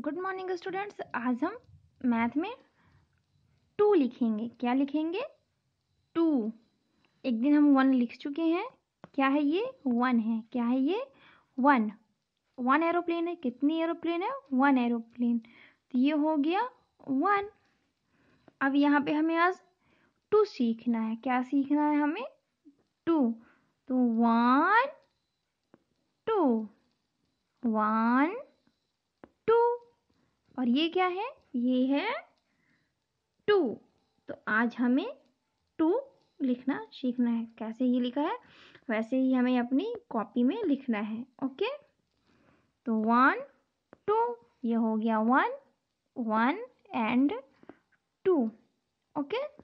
good morning students आज हम math में टू लिखेंगे क्या लिखेंगे टू एक दिन हम वन लिख चुके हैं क्या है ये वन है क्या है ये वन वन एरोप्लेन है कितनी एरोप्लेन है वन एरोप्लेन तो ये हो गया वन अब यहाँ पे हमें आज टू सीखना है क्या सीखना है हमें टू तो वन टू वन और ये क्या है ये है टू तो आज हमें टू लिखना सीखना है कैसे ये लिखा है वैसे ही हमें अपनी कॉपी में लिखना है ओके तो वन टू ये हो गया one one and two okay